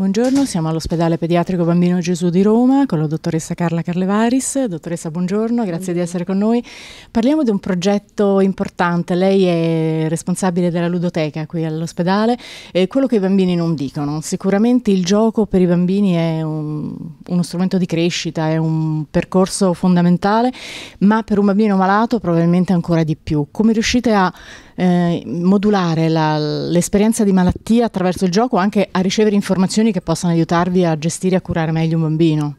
Buongiorno, siamo all'ospedale pediatrico Bambino Gesù di Roma con la dottoressa Carla Carlevaris. Dottoressa, buongiorno, grazie di essere con noi. Parliamo di un progetto importante, lei è responsabile della ludoteca qui all'ospedale, eh, quello che i bambini non dicono. Sicuramente il gioco per i bambini è un, uno strumento di crescita, è un percorso fondamentale, ma per un bambino malato probabilmente ancora di più. Come riuscite a eh, modulare l'esperienza di malattia attraverso il gioco anche a ricevere informazioni che possano aiutarvi a gestire e a curare meglio un bambino.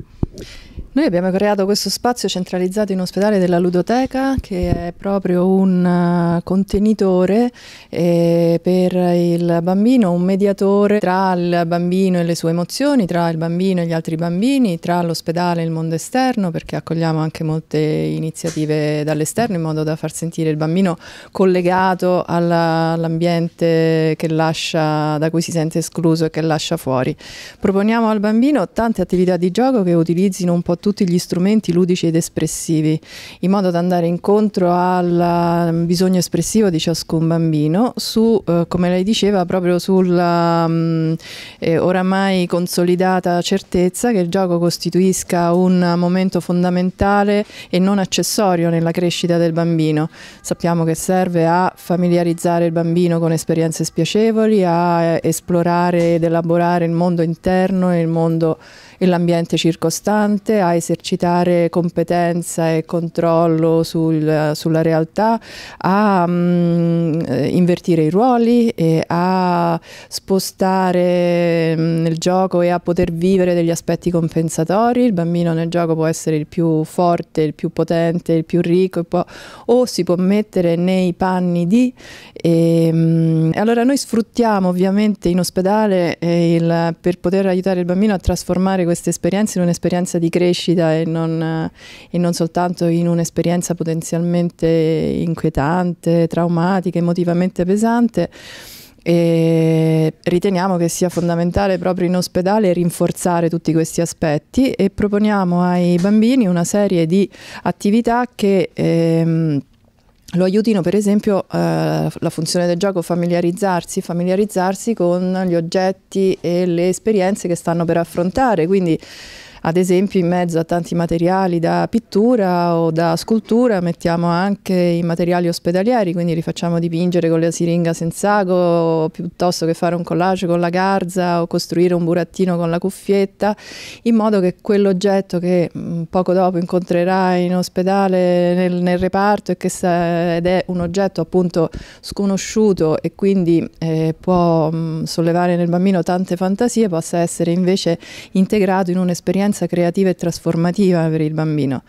Noi abbiamo creato questo spazio centralizzato in ospedale della ludoteca che è proprio un eh, contenitore eh, per il bambino, un mediatore tra il bambino e le sue emozioni, tra il bambino e gli altri bambini, tra l'ospedale e il mondo esterno perché accogliamo anche molte iniziative dall'esterno in modo da far sentire il bambino collegato all'ambiente che lascia, da cui si sente escluso e che lascia fuori. Proponiamo al bambino tante attività di gioco che utilizzino un po' tutti gli strumenti ludici ed espressivi, in modo da andare incontro al mm, bisogno espressivo di ciascun bambino, su, eh, come lei diceva, proprio sulla mh, mm, eh, oramai consolidata certezza che il gioco costituisca un momento fondamentale e non accessorio nella crescita del bambino. Sappiamo che serve a familiarizzare il bambino con esperienze spiacevoli, a esplorare ed elaborare il mondo interno e il mondo e l'ambiente circostante, a esercitare competenza e controllo sul, sulla realtà, a mh, mm, eh, invertire i ruoli e a spostare mh, mm, nel gioco e a poter vivere degli aspetti compensatori. Il bambino nel gioco può essere il più forte, il più potente, il più ricco può, o si può mettere nei panni di. E, mh, mm, allora noi sfruttiamo ovviamente in ospedale eh, il, per poter aiutare il bambino a trasformare questa esperienza in un'esperienza di crescita crescita e non, e non soltanto in un'esperienza potenzialmente inquietante, traumatica, emotivamente pesante e riteniamo che sia fondamentale proprio in ospedale rinforzare tutti questi aspetti e proponiamo ai bambini una serie di attività che ehm, lo aiutino per esempio eh, la funzione del gioco familiarizzarsi, familiarizzarsi con gli oggetti e le esperienze che stanno per affrontare, quindi ad esempio in mezzo a tanti materiali da pittura o da scultura mettiamo anche i materiali ospedalieri, quindi li facciamo dipingere con la siringa senza ago piuttosto che fare un collage con la garza o costruire un burattino con la cuffietta, in modo che quell'oggetto che mm, poco dopo incontrerà in ospedale nel, nel reparto che, ed è un oggetto appunto sconosciuto e quindi eh, può mh, mm, sollevare nel bambino tante fantasie, possa essere invece integrato in un'esperienza esperienza creativa e trasformativa per il bambino.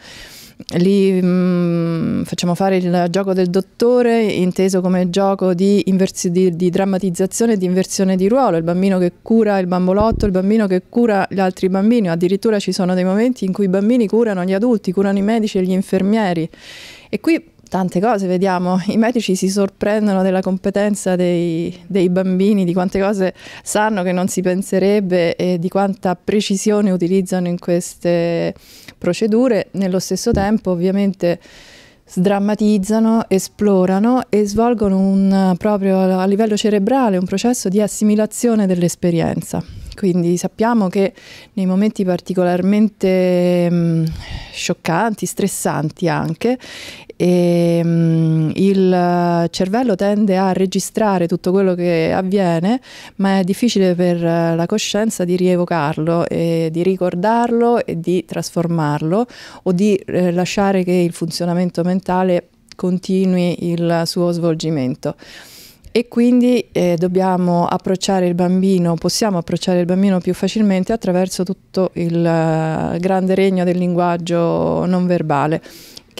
Lì mh, mm, facciamo fare il gioco del dottore, inteso come gioco di, di, di drammatizzazione e di inversione di ruolo, il bambino che cura il bambolotto, il bambino che cura gli altri bambini, addirittura ci sono dei momenti in cui i bambini curano gli adulti, curano i medici e gli infermieri. E qui tante cose vediamo, i medici si sorprendono della competenza dei, dei, bambini, di quante cose sanno che non si penserebbe e di quanta precisione utilizzano in queste procedure, nello stesso tempo ovviamente sdrammatizzano, esplorano e svolgono un, proprio a livello cerebrale un processo di assimilazione dell'esperienza. Quindi sappiamo che nei momenti particolarmente mh, mm, scioccanti, stressanti anche, e, ehm, mh, il cervello tende a registrare tutto quello che avviene, ma è difficile per la coscienza di rievocarlo, e di ricordarlo e di trasformarlo o di eh, lasciare che il funzionamento mentale continui il suo svolgimento e quindi eh, dobbiamo approcciare il bambino, possiamo approcciare il bambino più facilmente attraverso tutto il uh, grande regno del linguaggio non verbale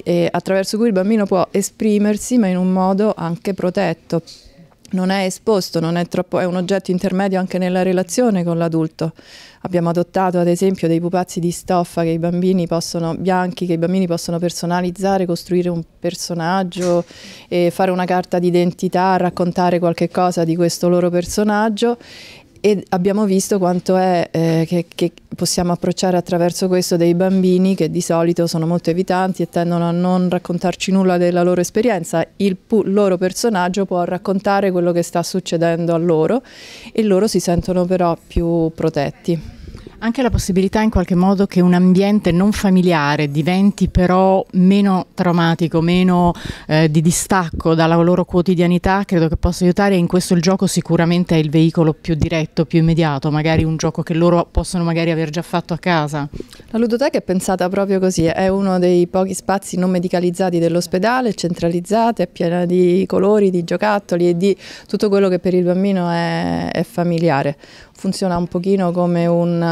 eh, attraverso cui il bambino può esprimersi ma in un modo anche protetto non è esposto, non è, troppo, è un oggetto intermedio anche nella relazione con l'adulto. Abbiamo adottato ad esempio dei pupazzi di stoffa che possono, bianchi che i bambini possono personalizzare, costruire un personaggio, fare una carta d'identità, raccontare qualche cosa di questo loro personaggio e abbiamo visto quanto è eh, che, che, possiamo approcciare attraverso questo dei bambini che di solito sono molto evitanti e tendono a non raccontarci nulla della loro esperienza. Il loro personaggio può raccontare quello che sta succedendo a loro e loro si sentono però più protetti. Anche la possibilità in qualche modo che un ambiente non familiare diventi però meno traumatico, meno eh, di distacco dalla loro quotidianità, credo che possa aiutare e in questo il gioco sicuramente è il veicolo più diretto, più immediato, magari un gioco che loro possono magari aver già fatto a casa. La ludoteca è pensata proprio così, è uno dei pochi spazi non medicalizzati dell'ospedale, centralizzata, è piena di colori, di giocattoli e di tutto quello che per il bambino è, è familiare. Funziona un pochino come un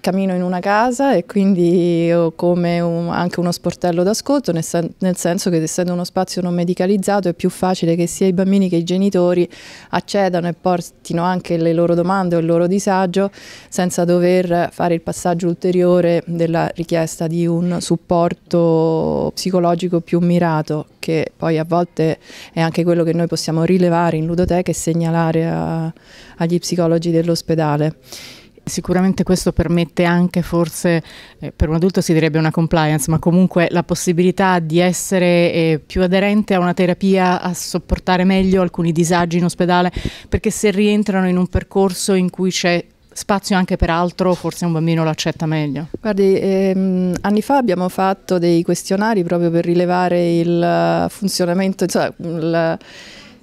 cammino in una casa e quindi ho come un, anche uno sportello d'ascolto, nel, sen nel, senso che essendo uno spazio non medicalizzato è più facile che sia i bambini che i genitori accedano e portino anche le loro domande o il loro disagio senza dover fare il passaggio ulteriore della richiesta di un supporto psicologico più mirato che poi a volte è anche quello che noi possiamo rilevare in ludoteca e segnalare a, agli psicologi dell'ospedale. Sicuramente questo permette anche forse, eh, per un adulto si direbbe una compliance, ma comunque la possibilità di essere eh, più aderente a una terapia, a sopportare meglio alcuni disagi in ospedale, perché se rientrano in un percorso in cui c'è spazio anche per altro, forse un bambino lo accetta meglio. Guardi, ehm, anni fa abbiamo fatto dei questionari proprio per rilevare il eh, funzionamento, cioè il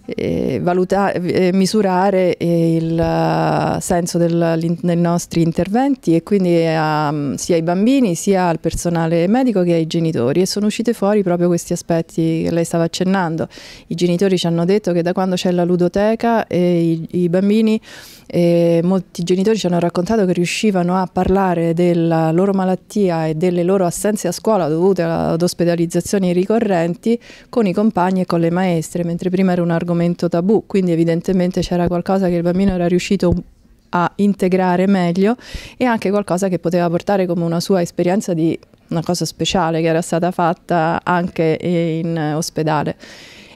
eh, valutare, eh, misurare il eh, senso del, dei nostri interventi e quindi a, ehm, sia ai bambini sia al personale medico che ai genitori e sono uscite fuori proprio questi aspetti che lei stava accennando. I genitori ci hanno detto che da quando c'è la ludoteca i, i bambini e eh, molti genitori ci hanno raccontato che riuscivano a parlare della loro malattia e delle loro assenze a scuola dovute ad ospedalizzazioni ricorrenti con i compagni e con le maestre, mentre prima era un argomento argomento tabù, quindi evidentemente c'era qualcosa che il bambino era riuscito a integrare meglio e anche qualcosa che poteva portare come una sua esperienza di una cosa speciale che era stata fatta anche in ospedale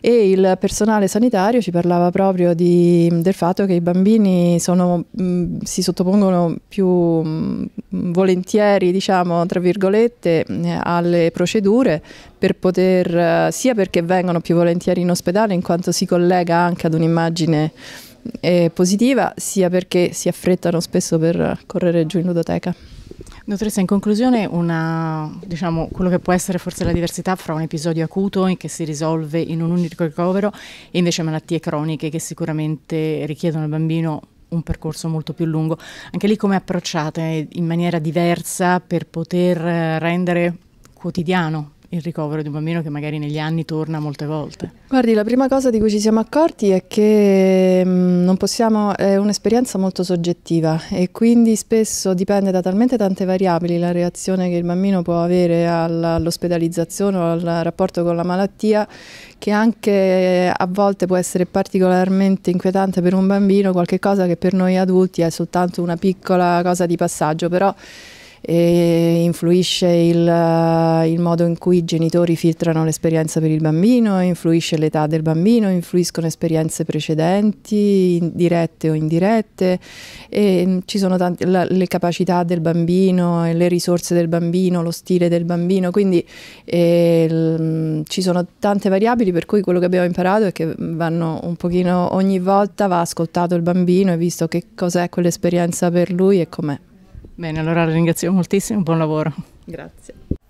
e il personale sanitario ci parlava proprio di, del fatto che i bambini sono, mh, mm, si sottopongono più mh, mm, volentieri, diciamo, tra virgolette, eh, alle procedure per poter, eh, sia perché vengono più volentieri in ospedale in quanto si collega anche ad un'immagine eh, positiva, sia perché si affrettano spesso per correre giù in ludoteca. Dottoressa, in conclusione, una, diciamo, quello che può essere forse la diversità fra un episodio acuto che si risolve in un unico ricovero e invece malattie croniche che sicuramente richiedono al bambino un percorso molto più lungo. Anche lì come approcciate in maniera diversa per poter eh, rendere quotidiano il ricovero di un bambino che magari negli anni torna molte volte? Guardi, la prima cosa di cui ci siamo accorti è che mh, mm, possiamo, è un'esperienza molto soggettiva e quindi spesso dipende da talmente tante variabili la reazione che il bambino può avere all'ospedalizzazione o al rapporto con la malattia che anche a volte può essere particolarmente inquietante per un bambino, qualcosa che per noi adulti è soltanto una piccola cosa di passaggio, però e influisce il, eh, il, modo in cui i genitori filtrano l'esperienza per il bambino, influisce l'età del bambino, influiscono esperienze precedenti, dirette o indirette, e mm, ci sono tante, la, le capacità del bambino, le risorse del bambino, lo stile del bambino, quindi eh, l, mm, ci sono tante variabili per cui quello che abbiamo imparato è che mm, vanno un pochino ogni volta va ascoltato il bambino e visto che cos'è quell'esperienza per lui e com'è. Bene, allora ringrazio moltissimo, buon lavoro. Grazie.